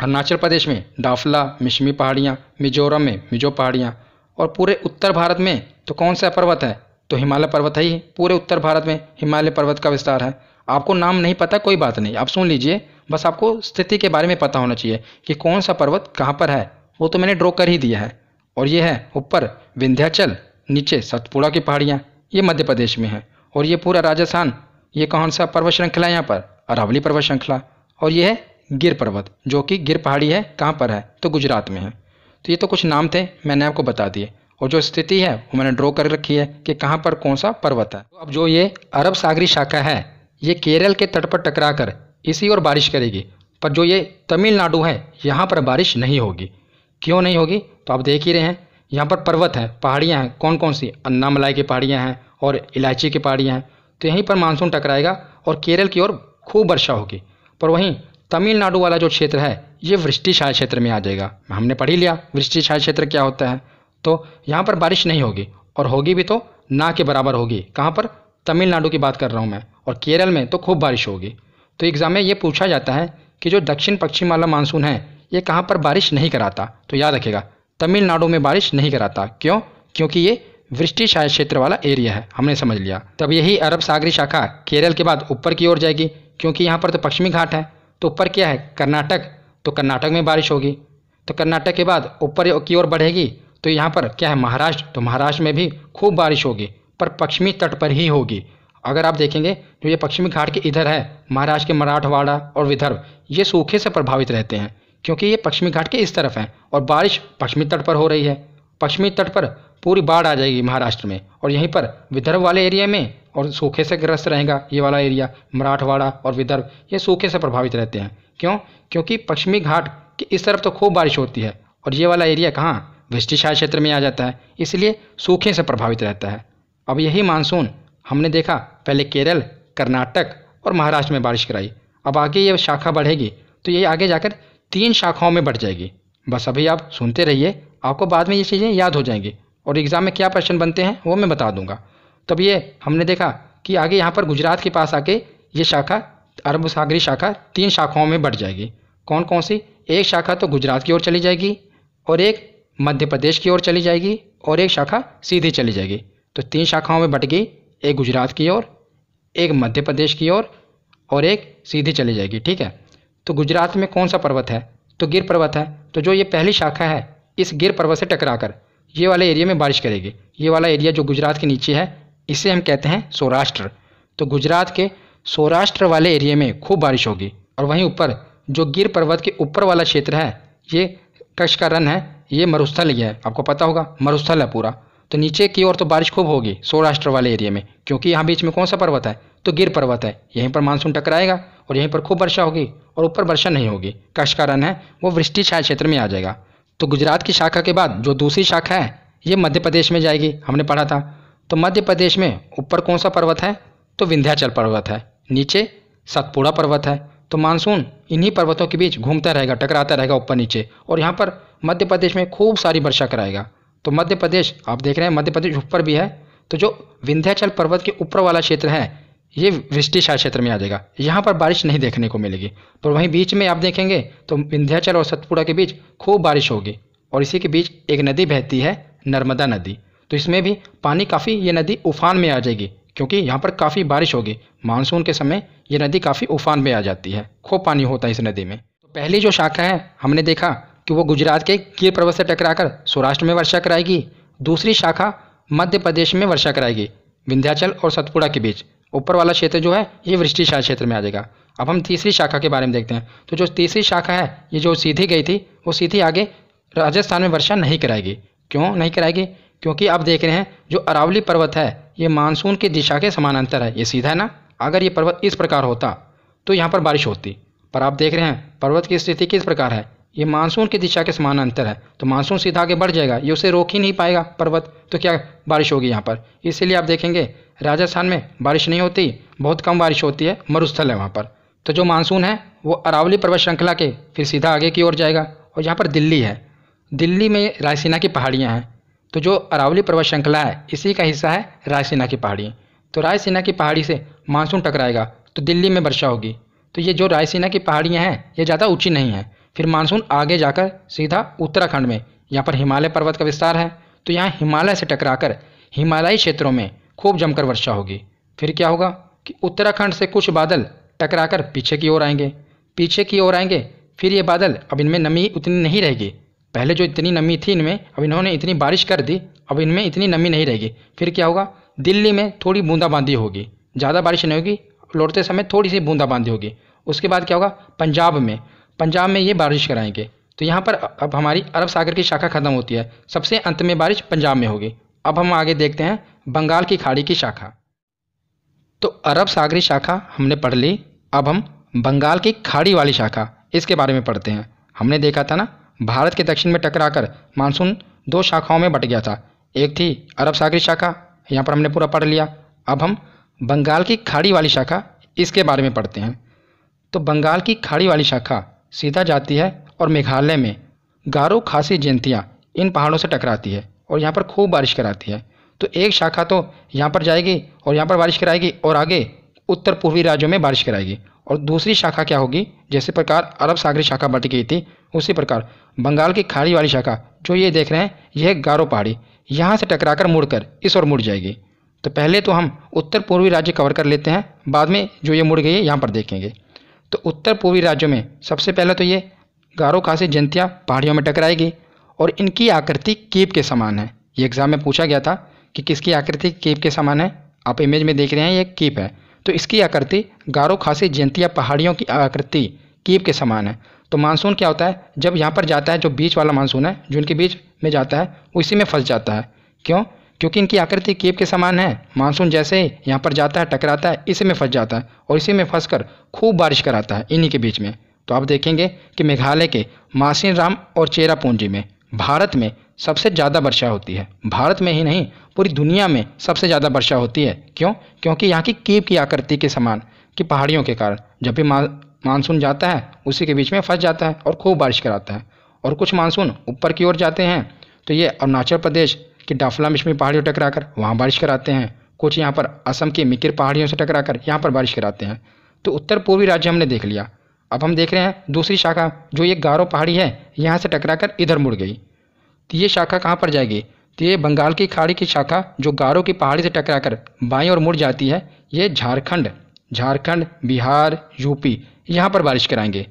अरुणाचल प्रदेश में डाफला मिशमी पहाड़ियाँ मिजोरम में मिजो पहाड़ियाँ और पूरे उत्तर भारत में तो कौन सा पर्वत है तो हिमालय पर्वत है ही पूरे उत्तर भारत में हिमालय पर्वत का विस्तार है आपको नाम नहीं पता कोई बात नहीं आप सुन लीजिए बस आपको स्थिति के बारे में पता होना चाहिए कि कौन सा पर्वत कहाँ पर है वो तो मैंने ड्रॉ कर ही दिया है और ये है ऊपर विंध्याचल नीचे सतपुड़ा की पहाड़ियाँ ये मध्य प्रदेश में है और ये पूरा राजस्थान ये कौन सा पर्वत श्रृंखला है यहाँ पर अरावली पर्वत श्रृंखला और ये है गिर पर्वत जो कि गिर पहाड़ी है कहाँ पर है तो गुजरात में है तो ये तो कुछ नाम थे मैंने आपको बता दिए और जो स्थिति है वो मैंने ड्रॉ कर रखी है कि कहाँ पर कौन सा पर्वत है तो अब जो ये अरब सागरी शाखा है ये केरल के तट पर टकरा कर इसी ओर बारिश करेगी पर जो ये तमिलनाडु है यहाँ पर बारिश नहीं होगी क्यों नहीं होगी तो आप देख ही रहे हैं यहाँ पर पर्वत हैं पहाड़ियाँ हैं कौन कौन सी अन्नामलाई की पहाड़ियाँ हैं और इलायची की पहाड़ियाँ हैं तो यहीं पर मानसून टकराएगा और केरल की ओर खूब वर्षा होगी पर वहीं तमिलनाडु वाला जो क्षेत्र है ये वृष्टिछाया क्षेत्र में आ जाएगा हमने पढ़ ही लिया वृष्टिछाया क्षेत्र क्या होता है तो यहाँ पर बारिश नहीं होगी और होगी भी तो ना के बराबर होगी कहाँ पर तमिलनाडु की बात कर रहा हूँ मैं और केरल में तो खूब बारिश होगी तो एग्ज़ाम में ये पूछा जाता है कि जो दक्षिण पश्चिम वाला मानसून है ये कहाँ पर बारिश नहीं कराता तो याद रखेगा तमिलनाडु में बारिश नहीं कराता क्यों क्योंकि ये वृष्टि छाया क्षेत्र वाला एरिया है हमने समझ लिया तब यही अरब सागरी शाखा केरल के बाद ऊपर की ओर जाएगी क्योंकि यहाँ पर तो पश्चिमी घाट है तो ऊपर क्या है कर्नाटक तो कर्नाटक में बारिश होगी तो कर्नाटक के बाद ऊपर की ओर बढ़ेगी तो यहाँ पर क्या है महाराष्ट्र तो महाराष्ट्र में भी खूब बारिश होगी पर पश्चिमी तट पर ही होगी अगर आप देखेंगे तो ये पश्चिमी घाट के इधर है महाराष्ट्र के मराठवाड़ा और विदर्भ ये सूखे से प्रभावित रहते हैं क्योंकि ये पश्चिमी घाट के इस तरफ हैं और बारिश पश्चिमी तट पर हो रही है पश्चिमी तट पर पूरी बाढ़ आ जाएगी महाराष्ट्र में और यहीं पर विदर्भ वाले एरिया में और सूखे से ग्रस्त रहेगा ये वाला एरिया मराठवाड़ा और विदर्भ ये सूखे से प्रभावित रहते हैं क्यों क्योंकि पश्चिमी घाट की इस तरफ तो खूब बारिश होती है और ये वाला एरिया कहाँ वृष्टिछाया क्षेत्र में आ जाता है इसलिए सूखे से प्रभावित रहता है अब यही मानसून हमने देखा पहले केरल कर्नाटक और महाराष्ट्र में बारिश कराई अब आगे ये शाखा बढ़ेगी तो ये आगे जाकर तीन शाखाओं में बढ़ जाएगी बस अभी आप सुनते रहिए आपको बाद में ये चीज़ें याद हो जाएंगी और एग्ज़ाम में क्या प्रश्न बनते हैं वो मैं बता दूंगा तब ये हमने देखा कि आगे यहाँ पर गुजरात के पास आके ये शाखा अरब सागरी शाखा तीन शाखाओं में बढ़ जाएगी कौन कौन सी एक शाखा तो गुजरात की ओर चली जाएगी और एक मध्य प्रदेश की ओर चली जाएगी और एक शाखा सीधी चली जाएगी तो तीन शाखाओं में बट गई एक गुजरात की ओर एक मध्य प्रदेश की ओर और, और एक सीधी चली जाएगी ठीक है तो गुजरात में कौन सा पर्वत है तो गिर पर्वत है तो जो ये पहली शाखा है इस गिर पर्वत से टकराकर ये वाले एरिया में बारिश करेगी ये वाला एरिया जो गुजरात के नीचे है इसे हम कहते हैं सौराष्ट्र तो गुजरात के सौराष्ट्र वाले एरिया में खूब बारिश होगी और वहीं ऊपर जो गिर पर्वत के ऊपर वाला क्षेत्र है ये कच्छ का रन है ये मरुस्थल ही है आपको पता होगा मरुस्थल है पूरा तो नीचे की ओर तो बारिश खूब होगी सौराष्ट्र वाले एरिया में क्योंकि यहाँ बीच में कौन सा पर्वत है तो गिर पर्वत है यहीं पर मानसून टकराएगा और यहीं पर खूब वर्षा होगी और ऊपर वर्षा नहीं होगी कच्छ का रन है वो वृष्टि छाया क्षेत्र में आ जाएगा तो गुजरात की शाखा के बाद जो दूसरी शाखा है ये मध्य प्रदेश में जाएगी हमने पढ़ा था तो मध्य प्रदेश में ऊपर कौन सा पर्वत है तो विंध्याचल पर्वत है नीचे सतपुड़ा पर्वत है तो मानसून इन्हीं पर्वतों के बीच घूमता रहेगा टकराता रहेगा ऊपर नीचे और यहाँ पर मध्य प्रदेश में खूब सारी वर्षा कराएगा तो मध्य प्रदेश आप देख रहे हैं मध्य प्रदेश ऊपर भी है तो जो विंध्याचल पर्वत के ऊपर वाला क्षेत्र है ये वृष्टिशार क्षेत्र में आ जाएगा यहाँ पर बारिश नहीं देखने को मिलेगी पर वहीं बीच में आप देखेंगे तो विंध्याचल और सतपुड़ा के बीच खूब बारिश होगी और इसी के बीच एक नदी बहती है नर्मदा नदी तो इसमें भी पानी काफ़ी ये नदी उफान में आ जाएगी क्योंकि यहाँ पर काफ़ी बारिश होगी मानसून के समय ये नदी काफ़ी उफान में आ जाती है खूब पानी होता है इस नदी में तो पहली जो शाखा है हमने देखा कि वो गुजरात के गिर पर्वत से टकराकर सौराष्ट्र में वर्षा कराएगी दूसरी शाखा मध्य प्रदेश में वर्षा कराएगी विंध्याचल और सतपुड़ा के बीच ऊपर वाला क्षेत्र जो है ये वृष्टिशाल क्षेत्र में आ जाएगा अब हम तीसरी शाखा के बारे में देखते हैं तो जो तीसरी शाखा है ये जो सीधी गई थी वो सीधी आगे राजस्थान में वर्षा नहीं कराएगी क्यों नहीं कराएगी क्योंकि आप देख रहे हैं जो अरावली पर्वत है ये मानसून की दिशा के समानांतर है ये सीधा है ना अगर ये पर्वत इस प्रकार होता तो यहाँ पर बारिश होती पर आप देख रहे हैं पर्वत की स्थिति किस प्रकार है ये मानसून की दिशा के समानांतर है तो मानसून सीधा आगे बढ़ जाएगा ये उसे रोक ही नहीं पाएगा पर्वत तो क्या बारिश होगी यहाँ पर इसीलिए आप देखेंगे राजस्थान में बारिश नहीं होती बहुत कम बारिश होती है मरुस्थल है वहाँ पर तो जो मानसून है वो अरावली पर्वत श्रृंखला के फिर सीधा आगे की ओर जाएगा और यहाँ पर दिल्ली है दिल्ली में रायसीना की पहाड़ियाँ हैं तो जो अरावली पर्वत श्रृंखला है इसी का हिस्सा है रायसेना की पहाड़ी तो रायसेना की पहाड़ी से मानसून टकराएगा तो दिल्ली में वर्षा होगी तो ये जो रायसीना की पहाड़ियाँ हैं ये ज़्यादा ऊँची नहीं हैं फिर मानसून आगे जाकर सीधा उत्तराखंड में यहाँ पर हिमालय पर्वत का विस्तार है तो यहाँ हिमालय से टकराकर हिमालयी क्षेत्रों में खूब जमकर वर्षा होगी फिर क्या होगा कि उत्तराखंड से कुछ बादल टकराकर पीछे की ओर आएंगे पीछे की ओर आएंगे फिर ये बादल अब इनमें नमी उतनी नहीं रहेगी पहले जो इतनी नमी थी इनमें अब इन्होंने इतनी बारिश कर दी अब इनमें इतनी नमी नहीं रहेगी फिर क्या होगा दिल्ली में थोड़ी बूंदाबांदी होगी ज़्यादा बारिश नहीं होगी लौटते समय थोड़ी सी बूंदाबांदी होगी उसके बाद क्या होगा पंजाब में पंजाब में ये बारिश कराएंगे तो यहाँ पर अब हमारी अरब सागर की शाखा ख़त्म होती है सबसे अंत में बारिश पंजाब में होगी अब हम आगे देखते हैं बंगाल की खाड़ी की शाखा तो अरब सागरी शाखा हमने पढ़ ली अब हम बंगाल की खाड़ी वाली शाखा इसके बारे में पढ़ते हैं हमने देखा था ना भारत के दक्षिण में टकराकर मानसून दो शाखाओं में बट गया था एक थी अरब सागरी शाखा यहाँ पर हमने पूरा पढ़ लिया अब हम बंगाल की खाड़ी वाली शाखा इसके बारे में पढ़ते हैं तो बंगाल की खाड़ी वाली शाखा सीधा जाती है और मेघालय में गारो खासी जयंतियाँ इन पहाड़ों से टकराती है और यहाँ पर खूब बारिश कराती है तो एक शाखा तो यहाँ पर जाएगी और यहाँ पर बारिश कराएगी और आगे उत्तर पूर्वी राज्यों में बारिश कराएगी और दूसरी शाखा क्या होगी जैसे प्रकार अरब सागरी शाखा बांटी गई थी उसी प्रकार बंगाल की खाड़ी वाली शाखा जो ये देख रहे हैं यह गारो पहाड़ी यहाँ से टकराकर मुड़कर इस ओर मुड़ जाएगी तो पहले तो हम उत्तर पूर्वी राज्य कवर कर लेते हैं बाद में जो ये मुड़ गई है यहाँ पर देखेंगे तो उत्तर पूर्वी राज्यों में सबसे पहले तो ये गारो खासी जंतियाँ पहाड़ियों में टकराएगी और इनकी आकृति कीप के समान है ये एग्ज़ाम में पूछा गया था कि किसकी आकृति कीप के समान है आप इमेज में देख रहे हैं ये कीप है तो इसकी आकृति गारो खासी जयंतिया पहाड़ियों की आकृति कीप के समान है तो मानसून क्या होता है जब यहाँ पर जाता है जो बीच वाला मानसून है जो इनके बीच में जाता है वो इसी में फंस जाता है क्यों क्योंकि इनकी आकृति केप के समान है मानसून जैसे ही यहाँ पर जाता है टकराता है इसी में फंस जाता है और इसी में फंसकर खूब बारिश कराता है इन्हीं के बीच में तो आप देखेंगे कि मेघालय के मासिन राम और चेरापूंजी में भारत में सबसे ज़्यादा वर्षा होती है भारत में ही नहीं पूरी दुनिया में सबसे ज़्यादा वर्षा होती है क्यों क्योंकि यहाँ की कीप की आकृति के समान कि पहाड़ियों के कारण जब भी मा मानसून जाता है उसी के बीच में फंस जाता है और खूब बारिश कराता है और कुछ मानसून ऊपर की ओर जाते हैं तो ये अरुणाचल प्रदेश की डाफला मिश्मी पहाड़ियों कर वहाँ बारिश कराते हैं कुछ यहाँ पर असम की मिकिर पहाड़ियों से टकराकर यहाँ पर बारिश कराते हैं तो उत्तर पूर्वी राज्य हमने देख लिया अब हम देख रहे हैं दूसरी शाखा जो ये गारो पहाड़ी है यहाँ से टकराकर इधर मुड़ गई तो ये शाखा कहाँ पर जाएगी तो ये बंगाल की खाड़ी की शाखा जो गारो की पहाड़ी से टकराकर बाई ओर मुड़ जाती है ये झारखंड झारखंड बिहार यूपी यहाँ पर बारिश कराएंगे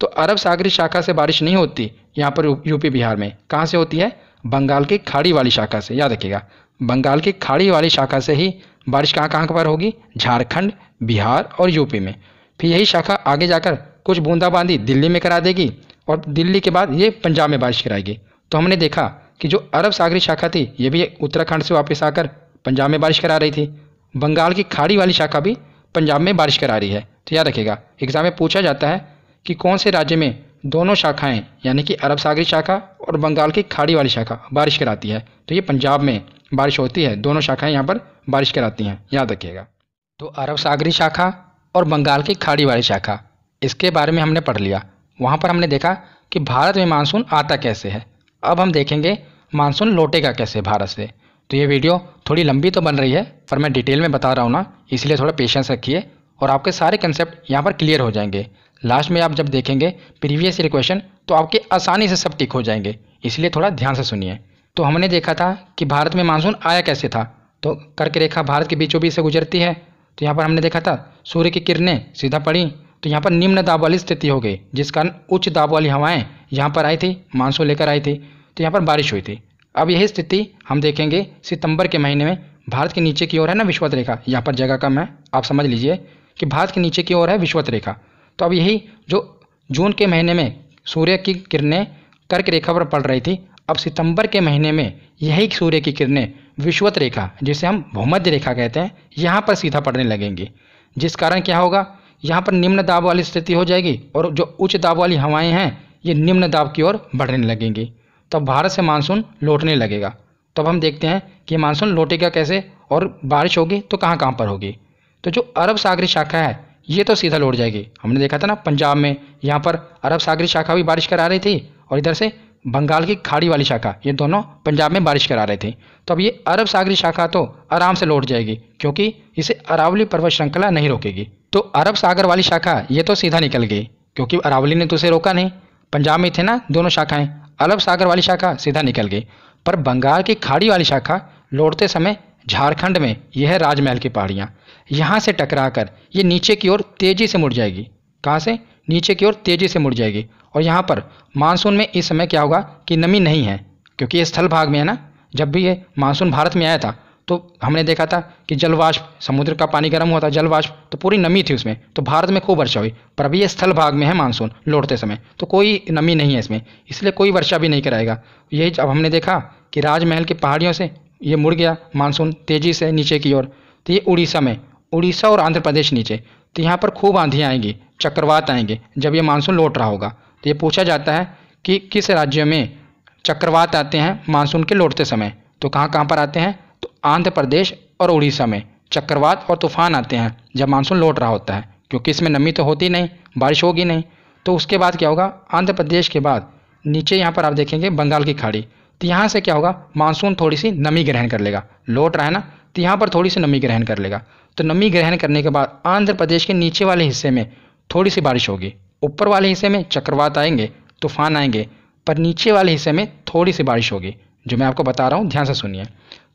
तो अरब सागरी शाखा से बारिश नहीं होती यहाँ पर यूपी बिहार में कहाँ से होती है बंगाल की खाड़ी वाली शाखा से याद रखिएगा बंगाल की खाड़ी वाली शाखा से ही बारिश कहाँ कहाँ पर होगी झारखंड बिहार और यूपी में फिर यही शाखा आगे जाकर कुछ बूंदाबांदी दिल्ली में करा देगी और दिल्ली के बाद ये पंजाब में बारिश कराएगी तो हमने देखा कि जो अरब सागरी शाखा थी ये भी उत्तराखंड से वापस आकर पंजाब में बारिश करा रही थी बंगाल की खाड़ी वाली शाखा भी पंजाब में बारिश करा रही है तो याद रखेगा एग्ज़ाम में पूछा जाता है कि कौन से राज्य में दोनों शाखाएं यानी कि अरब सागरी शाखा और बंगाल की खाड़ी वाली शाखा बारिश कराती है तो ये पंजाब में बारिश होती है दोनों शाखाएं यहाँ पर बारिश कराती हैं याद रखिएगा तो अरब सागरी शाखा और बंगाल की खाड़ी वाली शाखा इसके बारे में हमने पढ़ लिया वहाँ पर हमने देखा कि भारत में मानसून आता कैसे है अब हम देखेंगे मानसून लौटेगा कैसे भारत से तो ये वीडियो थोड़ी लंबी तो बन रही है पर मैं डिटेल में बता रहा हूँ ना इसलिए थोड़ा पेशेंस रखिए और आपके सारे कंसेप्ट यहाँ पर क्लियर हो जाएंगे लास्ट में आप जब देखेंगे प्रीवियस ईयर क्वेश्चन तो आपके आसानी से सब ठीक हो जाएंगे इसलिए थोड़ा ध्यान से सुनिए तो हमने देखा था कि भारत में मानसून आया कैसे था तो कर्क रेखा भारत के बीचों बीच से गुजरती है तो यहाँ पर हमने देखा था सूर्य की किरणें सीधा पड़ी तो यहाँ पर निम्न दाब वाली स्थिति हो गई जिस कारण उच्च दाब वाली हवाएं यहाँ पर आई थी मानसून लेकर आई थी तो यहाँ पर बारिश हुई थी अब यही स्थिति हम देखेंगे सितंबर के महीने में भारत के नीचे की ओर है ना विश्वत रेखा यहाँ पर जगह कम है आप समझ लीजिए कि भारत के नीचे की ओर है विश्वत रेखा तो अब यही जो जून के महीने में सूर्य की किरणें कर्क रेखा पर पड़ रही थी अब सितंबर के महीने में यही सूर्य की किरणें विश्वत रेखा जिसे हम भूमध्य रेखा कहते हैं यहाँ पर सीधा पड़ने लगेंगी जिस कारण क्या होगा यहाँ पर निम्न दाब वाली स्थिति हो जाएगी और जो उच्च दाब वाली हवाएं हैं ये निम्न दाब की ओर बढ़ने लगेंगी तब तो भारत से मानसून लौटने लगेगा तब हम देखते हैं कि मानसून लौटेगा कैसे और बारिश होगी तो कहाँ कहाँ पर होगी तो जो अरब सागरी शाखा है ये तो सीधा लौट जाएगी हमने देखा था ना पंजाब में यहाँ पर अरब सागरी शाखा भी बारिश करा रही थी और इधर से बंगाल की खाड़ी वाली शाखा ये दोनों पंजाब में बारिश करा रहे थे तो अब ये अरब सागरी शाखा तो आराम से लौट जाएगी क्योंकि इसे अरावली पर्वत श्रृंखला नहीं रोकेगी तो अरब सागर वाली शाखा ये तो सीधा निकल गई क्योंकि अरावली ने तो उसे रोका नहीं पंजाब में थे ना दोनों शाखाएं अरब सागर वाली शाखा सीधा निकल गई पर बंगाल की खाड़ी वाली शाखा लौटते समय झारखंड में यह है राजमहल की पहाड़ियाँ यहाँ से टकरा कर ये नीचे की ओर तेज़ी से मुड़ जाएगी कहाँ से नीचे की ओर तेज़ी से मुड़ जाएगी और यहाँ पर मानसून में इस समय क्या होगा कि नमी नहीं है क्योंकि ये स्थल भाग में है ना जब भी ये मानसून भारत में आया था तो हमने देखा था कि जलवाष्प समुद्र का पानी गर्म हुआ था जलवाष्प तो पूरी नमी थी उसमें तो भारत में खूब वर्षा हुई पर अभी ये स्थल भाग में है मानसून लौटते समय तो कोई नमी नहीं है इसमें इसलिए कोई वर्षा भी नहीं कराएगा यही अब हमने देखा कि राजमहल की पहाड़ियों से ये मुड़ गया मानसून तेज़ी से नीचे की ओर तो ये उड़ीसा में उड़ीसा और आंध्र प्रदेश नीचे तो यहाँ पर खूब आंधियाँ आएंगी चक्रवात आएंगे जब ये मानसून लौट रहा होगा तो ये पूछा जाता है कि किस राज्य में चक्रवात आते हैं मानसून के लौटते समय तो कहाँ कहाँ पर आते हैं आंध्र प्रदेश और उड़ीसा में चक्रवात और तूफान आते हैं जब मानसून लौट रहा होता है क्योंकि इसमें नमी तो होती नहीं बारिश होगी नहीं तो उसके बाद क्या होगा आंध्र प्रदेश के बाद नीचे यहाँ पर आप देखेंगे बंगाल की खाड़ी तो यहाँ से क्या होगा मानसून थोड़ी सी नमी ग्रहण कर लेगा लौट रहा है ना तो यहाँ पर थोड़ी सी नमी ग्रहण कर लेगा तो नमी ग्रहण करने के बाद आंध्र प्रदेश के नीचे वाले हिस्से में थोड़ी सी बारिश होगी ऊपर वाले हिस्से में चक्रवात आएंगे तूफान आएंगे पर नीचे वाले हिस्से में थोड़ी सी बारिश होगी जो मैं आपको बता रहा हूँ ध्यान से सुनिए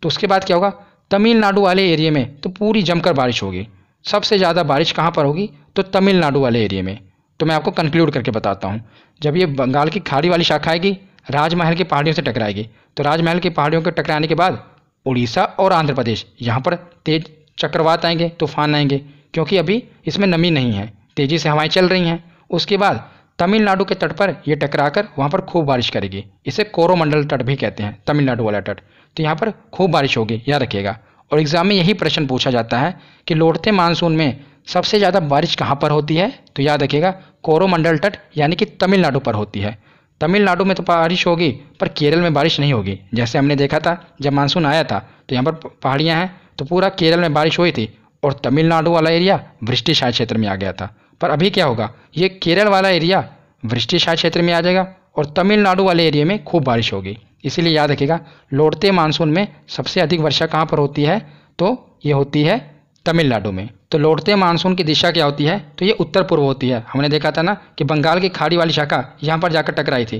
तो उसके बाद क्या होगा तमिलनाडु वाले एरिए में तो पूरी जमकर बारिश होगी सबसे ज़्यादा बारिश कहाँ पर होगी तो तमिलनाडु वाले एरिए में तो मैं आपको कंक्लूड करके बताता हूँ जब ये बंगाल की खाड़ी वाली शाखा आएगी राजमहल की पहाड़ियों से टकराएगी तो राजमहल की पहाड़ियों के टकराने के बाद उड़ीसा और आंध्र प्रदेश यहाँ पर तेज चक्रवात आएंगे तूफान आएंगे क्योंकि अभी इसमें नमी नहीं है तेज़ी से हवाएं चल रही हैं उसके बाद तमिलनाडु के तट पर ये टकराकर वहाँ पर खूब बारिश करेगी इसे कोरोमंडल तट भी कहते हैं तमिलनाडु वाला तट तो यहाँ पर खूब बारिश होगी याद रखिएगा और एग्ज़ाम में यही प्रश्न पूछा जाता है कि लौटते मानसून में सबसे ज़्यादा बारिश कहाँ पर होती है तो याद रखिएगा कोरोमंडल तट यानी कि तमिलनाडु पर होती है तमिलनाडु में तो बारिश होगी पर केरल में बारिश नहीं होगी जैसे हमने देखा था जब मानसून आया था तो यहाँ पर पहाड़ियाँ हैं तो पूरा केरल में बारिश हुई थी और तमिलनाडु वाला एरिया वृष्टिशाह क्षेत्र में आ गया था पर अभी क्या होगा ये केरल वाला एरिया वृष्टिशाह क्षेत्र में आ जाएगा और तमिलनाडु वाले एरिया में खूब बारिश होगी इसीलिए याद रखिएगा लौटते मानसून में सबसे अधिक वर्षा कहाँ पर होती है तो ये होती है तमिलनाडु में तो लौटते मानसून की दिशा क्या होती है तो ये उत्तर पूर्व होती है हमने देखा था ना कि बंगाल की खाड़ी वाली शाखा यहाँ पर जाकर टकराई थी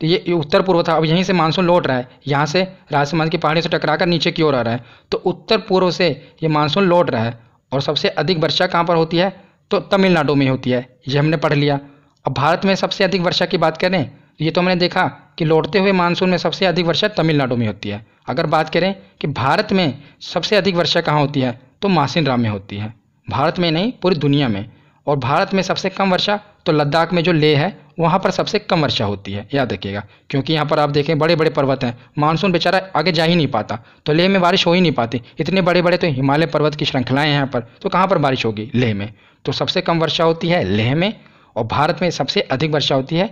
तो ये उत्तर पूर्व था अब यहीं से मानसून लौट रहा है यहाँ से राजसमंद की पहाड़ी से टकरा कर नीचे की ओर आ रहा है तो उत्तर पूर्व से ये मानसून लौट रहा है और सबसे अधिक वर्षा कहाँ पर होती है तो तमिलनाडु में होती है ये हमने पढ़ लिया अब भारत में सबसे अधिक वर्षा की बात करें ये तो हमने देखा कि लौटते हुए मानसून में सबसे अधिक वर्षा तमिलनाडु में होती है अगर बात करें कि भारत में सबसे अधिक वर्षा कहाँ होती है तो मासिनराम में होती है भारत में नहीं पूरी दुनिया में और भारत में सबसे कम वर्षा तो लद्दाख में जो ले है वहाँ पर सबसे कम वर्षा होती है याद रखिएगा क्योंकि यहाँ पर आप देखें बड़े बड़े पर्वत हैं मानसून बेचारा आगे जा ही नहीं पाता तो लेह में बारिश हो ही नहीं पाती इतने बड़े बड़े तो हिमालय पर्वत की श्रृंखलाएँ हैं यहाँ पर तो कहाँ पर बारिश होगी लेह में तो सबसे कम वर्षा होती है लेह में और भारत में सबसे अधिक वर्षा होती है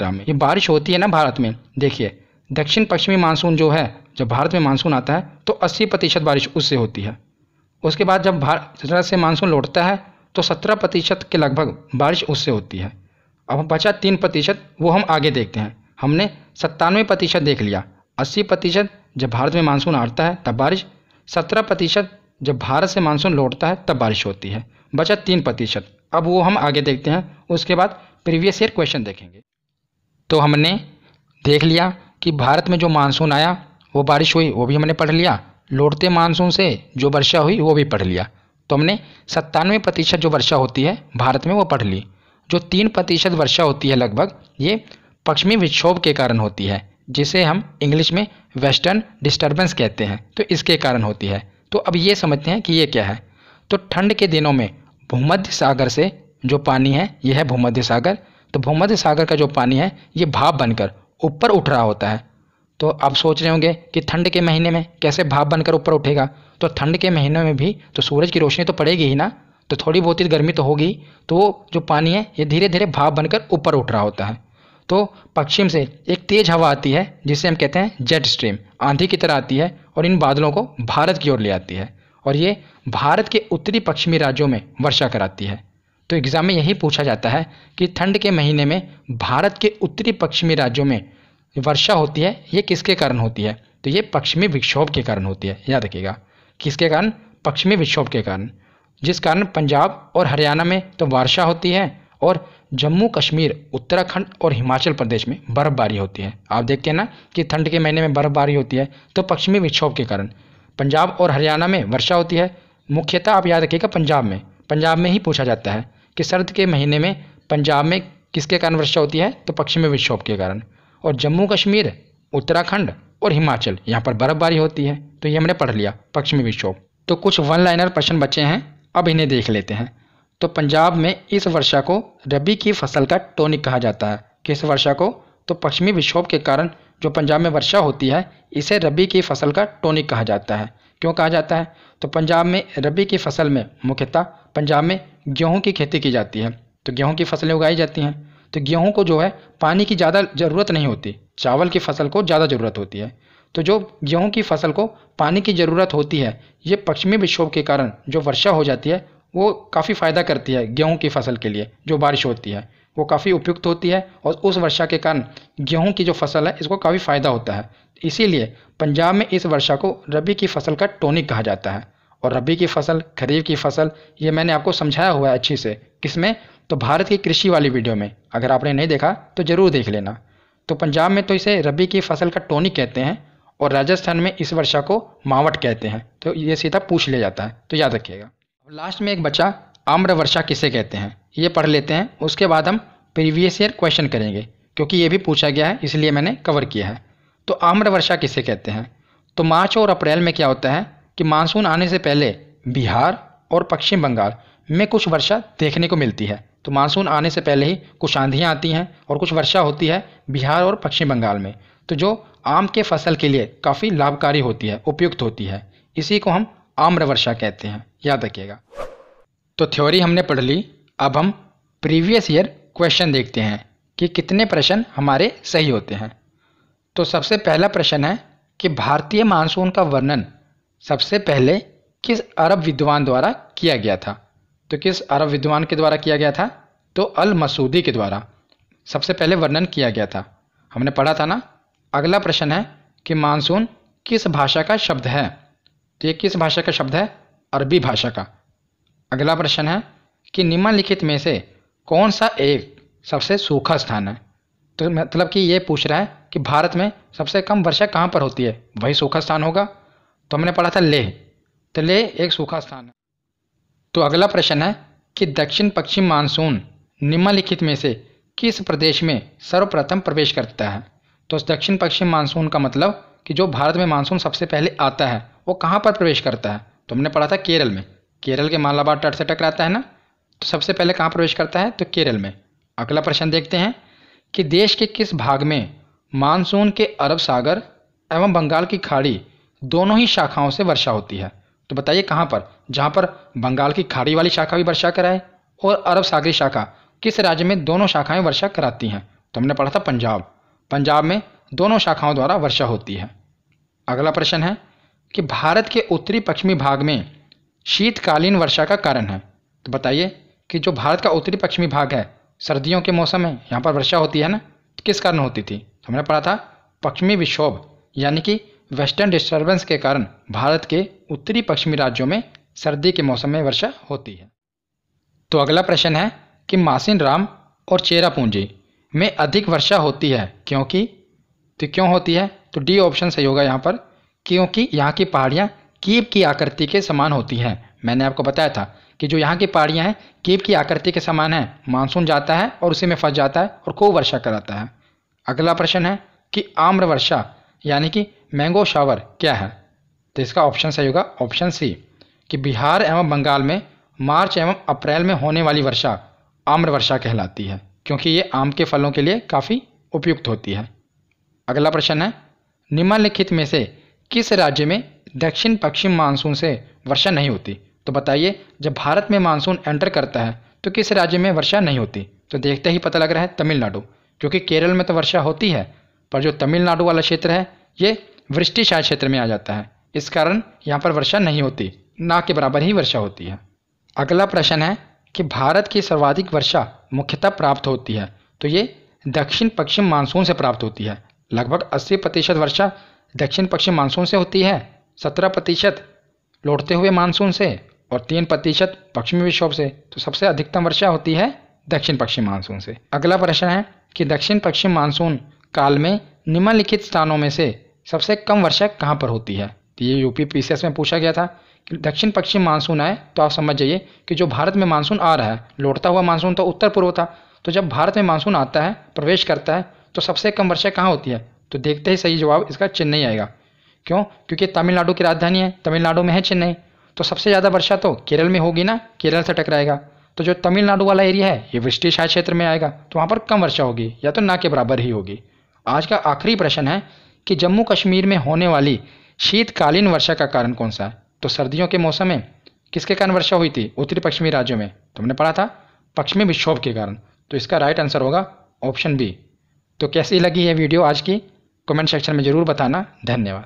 राम में ये बारिश होती है ना भारत में देखिए दक्षिण पश्चिमी मानसून जो है जब भारत में मानसून आता है तो 80 प्रतिशत बारिश उससे होती है उसके बाद जब भारत से मानसून लौटता है तो 17 प्रतिशत के लगभग बारिश उससे होती है अब बचा तीन प्रतिशत वो हम आगे देखते हैं हमने सत्तानवे प्रतिशत देख लिया अस्सी प्रतिशत जब भारत में मानसून आता है तब बारिश सत्रह प्रतिशत जब भारत से मानसून लौटता है तब बारिश होती है बचा तीन प्रतिशत अब वो हम आगे देखते हैं उसके बाद प्रीवियस ईयर क्वेश्चन देखेंगे तो हमने देख लिया कि भारत में जो मानसून आया वो बारिश हुई वो भी हमने पढ़ लिया लौटते मानसून से जो वर्षा हुई वो भी पढ़ लिया तो हमने सत्तानवे प्रतिशत जो वर्षा होती है भारत में वो पढ़ ली जो तीन प्रतिशत वर्षा होती है लगभग ये पश्चिमी विक्षोभ के कारण होती है जिसे हम इंग्लिश में वेस्टर्न डिस्टर्बेंस कहते हैं तो इसके कारण होती है तो अब ये समझते हैं कि ये क्या है तो ठंड के दिनों में भूमध्य सागर से जो पानी है यह है भूमध्य सागर तो भूमध्य सागर का जो पानी है ये भाप बनकर ऊपर उठ रहा होता है तो आप सोच रहे होंगे कि ठंड के महीने में कैसे भाप बनकर ऊपर उठेगा तो ठंड के महीने में भी तो सूरज की रोशनी तो पड़ेगी ही ना तो थोड़ी बहुत ही गर्मी तो होगी तो वो जो पानी है ये धीरे धीरे भाप बनकर ऊपर उठ रहा होता है तो पश्चिम से एक तेज़ हवा आती है जिसे हम कहते हैं जेट स्ट्रीम आंधी की तरह आती है और इन बादलों को भारत की ओर ले आती है और ये भारत के उत्तरी पश्चिमी राज्यों में वर्षा कराती है तो एग्ज़ाम में यही पूछा जाता है कि ठंड के महीने में भारत के उत्तरी पश्चिमी राज्यों में वर्षा होती है ये किसके कारण होती है तो ये पश्चिमी विक्षोभ के कारण होती है याद रखिएगा किसके कारण पश्चिमी विक्षोभ के कारण जिस कारण पंजाब और हरियाणा में तो वर्षा होती है और जम्मू कश्मीर उत्तराखंड और हिमाचल प्रदेश में बर्फबारी होती है आप देखते हैं ना कि ठंड के महीने में बर्फबारी होती है तो पश्चिमी विक्षोभ के कारण पंजाब और हरियाणा में वर्षा होती है मुख्यतः आप याद रखिएगा पंजाब में पंजाब में ही पूछा जाता है कि सर्द के महीने में पंजाब में किसके कारण वर्षा होती है तो पश्चिमी विक्षोभ के कारण और जम्मू कश्मीर उत्तराखंड और हिमाचल यहाँ पर बर्फबारी होती है तो ये हमने पढ़ लिया पश्चिमी विक्षोभ तो कुछ वन लाइनर प्रश्न बचे हैं अब इन्हें देख लेते हैं तो पंजाब में इस वर्षा को रबी की फसल का टोनिक कहा जाता है किस वर्षा को तो पश्चिमी विक्षोभ के कारण जो पंजाब में वर्षा होती है इसे रबी की फसल का टोनिक कहा जाता है क्यों कहा जाता है तो पंजाब में रबी की फसल में मुख्यतः पंजाब में गेहूं की खेती की जाती है तो गेहूं की फसलें उगाई जाती हैं तो गेहूं को जो है पानी की ज़्यादा ज़रूरत नहीं होती चावल की फसल को ज़्यादा ज़रूरत होती है तो जो गेहूं की फसल को पानी की ज़रूरत होती है ये पश्चिमी विक्षोभ के कारण जो वर्षा हो जाती है वो काफ़ी फ़ायदा करती है गेहूँ की फसल के लिए जो बारिश होती है वो काफ़ी उपयुक्त होती है और उस वर्षा के कारण गेहूं की जो फसल है इसको काफ़ी फ़ायदा होता है इसीलिए पंजाब में इस वर्षा को रबी की फसल का टोनिक कहा जाता है और रबी की फसल खरीफ की फसल ये मैंने आपको समझाया हुआ है अच्छी से किसमें तो भारत की कृषि वाली वीडियो में अगर आपने नहीं देखा तो ज़रूर देख लेना तो पंजाब में तो इसे रबी की फसल का टोनिक कहते हैं और राजस्थान में इस वर्षा को मावट कहते हैं तो ये सीधा पूछ लिया जाता है तो याद रखिएगा लास्ट में एक बच्चा आम्र वर्षा किसे कहते हैं ये पढ़ लेते हैं उसके बाद हम प्रीवियस ईयर क्वेश्चन करेंगे क्योंकि ये भी पूछा गया है इसलिए मैंने कवर किया है तो आम्र वर्षा किसे कहते हैं तो मार्च और अप्रैल में क्या होता है कि मानसून आने से पहले बिहार और पश्चिम बंगाल में कुछ वर्षा देखने को मिलती है तो मानसून आने से पहले ही कुछ आंधियाँ आती हैं और कुछ वर्षा होती है बिहार और पश्चिम बंगाल में तो जो आम के फसल के लिए काफ़ी लाभकारी होती है उपयुक्त होती है इसी को हम आम्र वर्षा कहते हैं याद रखिएगा तो थ्योरी हमने पढ़ ली अब हम प्रीवियस ईयर क्वेश्चन देखते हैं कि कितने प्रश्न हमारे सही होते हैं तो सबसे पहला प्रश्न है कि भारतीय मानसून का वर्णन सबसे पहले किस अरब विद्वान द्वारा किया गया था तो किस अरब विद्वान के द्वारा किया गया था तो अल मसूदी के द्वारा सबसे पहले वर्णन किया गया था हमने पढ़ा था ना अगला प्रश्न है कि मानसून किस भाषा का शब्द है तो ये किस भाषा का शब्द है अरबी भाषा का अगला प्रश्न है कि निम्नलिखित में से कौन सा एक सबसे सूखा स्थान है तो मतलब कि ये पूछ रहा है कि भारत में सबसे कम वर्षा कहाँ पर होती है वही सूखा स्थान होगा तो हमने पढ़ा था लेह तो लेह एक सूखा स्थान है तो अगला प्रश्न है कि दक्षिण पश्चिम मानसून निम्नलिखित में से किस प्रदेश में सर्वप्रथम प्रवेश करता है तो दक्षिण पश्चिम मानसून का मतलब कि जो भारत में मानसून सबसे पहले आता है वो कहाँ पर प्रवेश करता है तो हमने पढ़ा था केरल में केरल के मालाबार तट से टकराता है ना तो सबसे पहले कहाँ प्रवेश करता है तो केरल में अगला प्रश्न देखते हैं कि देश के किस भाग में मानसून के अरब सागर एवं बंगाल की खाड़ी दोनों ही शाखाओं से वर्षा होती है तो बताइए कहाँ पर जहाँ पर बंगाल की खाड़ी वाली शाखा भी वर्षा कराए और अरब सागरी शाखा किस राज्य में दोनों शाखाएं वर्षा कराती हैं तो हमने पढ़ा था पंजाब पंजाब में दोनों शाखाओं द्वारा वर्षा होती है अगला प्रश्न है कि भारत के उत्तरी पश्चिमी भाग में शीतकालीन वर्षा का कारण है तो बताइए कि जो भारत का उत्तरी पश्चिमी भाग है सर्दियों के मौसम में यहाँ पर वर्षा होती है ना तो किस कारण होती थी तो हमने पढ़ा था पश्चिमी विक्षोभ यानी कि वेस्टर्न डिस्टर्बेंस के कारण भारत के उत्तरी पश्चिमी राज्यों में सर्दी के मौसम में वर्षा होती है तो अगला प्रश्न है कि मासिन राम और चेरापूंजी में अधिक वर्षा होती है क्योंकि तो क्यों होती है तो डी ऑप्शन सही होगा यहाँ पर क्योंकि यहाँ की पहाड़ियाँ कीप की आकृति के समान होती है मैंने आपको बताया था कि जो यहाँ की पहाड़ियाँ हैं कीप की आकृति के समान हैं मानसून जाता है और उसी में फंस जाता है और खूब वर्षा कराता है अगला प्रश्न है कि आम्र वर्षा यानी कि मैंगो शावर क्या है तो इसका ऑप्शन सही होगा ऑप्शन सी कि बिहार एवं बंगाल में मार्च एवं अप्रैल में होने वाली वर्षा आम्र वर्षा कहलाती है क्योंकि ये आम के फलों के लिए काफ़ी उपयुक्त होती है अगला प्रश्न है निम्नलिखित में से किस राज्य में दक्षिण पश्चिम मानसून से वर्षा नहीं होती तो बताइए जब भारत में मानसून एंटर करता है तो किस राज्य में वर्षा नहीं होती तो देखते ही पता लग रहा है तमिलनाडु क्योंकि केरल में तो वर्षा होती है पर जो तमिलनाडु वाला क्षेत्र है ये वृष्टिशाय क्षेत्र में आ जाता है इस कारण यहाँ पर वर्षा नहीं होती ना के बराबर ही वर्षा होती है अगला प्रश्न है कि भारत की सर्वाधिक वर्षा मुख्यतः प्राप्त होती है तो ये दक्षिण पश्चिम मानसून से प्राप्त होती है लगभग 80 प्रतिशत वर्षा दक्षिण पश्चिम मानसून से होती है सत्रह प्रतिशत लौटते हुए मानसून से और तीन प्रतिशत पश्चिमी विक्षोभ से तो सबसे अधिकतम वर्षा होती है दक्षिण पश्चिम मानसून से अगला प्रश्न है कि दक्षिण पश्चिम मानसून काल में निम्नलिखित स्थानों में से सबसे कम वर्षा कहाँ पर होती है तो ये यूपी पी में पूछा गया था कि दक्षिण पश्चिम मानसून आए तो आप समझ जाइए कि जो भारत में मानसून आ रहा है लौटता हुआ मानसून तो उत्तर पूर्व था तो जब भारत में मानसून आता है प्रवेश करता है तो सबसे कम वर्षा कहाँ होती है तो देखते ही सही जवाब इसका चेन्नई आएगा क्यों क्योंकि तमिलनाडु की राजधानी है तमिलनाडु में है चेन्नई तो सबसे ज़्यादा वर्षा तो केरल में होगी ना केरल से टकराएगा तो जो तमिलनाडु वाला एरिया है ये वृष्टि छाया क्षेत्र में आएगा तो वहाँ पर कम वर्षा होगी या तो ना के बराबर ही होगी आज का आखिरी प्रश्न है कि जम्मू कश्मीर में होने वाली शीतकालीन वर्षा का कारण कौन सा है तो सर्दियों के मौसम में किसके कारण वर्षा हुई थी उत्तरी पश्चिमी राज्यों में तुमने पढ़ा था पश्चिमी विक्षोभ के कारण तो इसका राइट आंसर होगा ऑप्शन बी तो कैसी लगी ये वीडियो आज की कमेंट सेक्शन में ज़रूर बताना धन्यवाद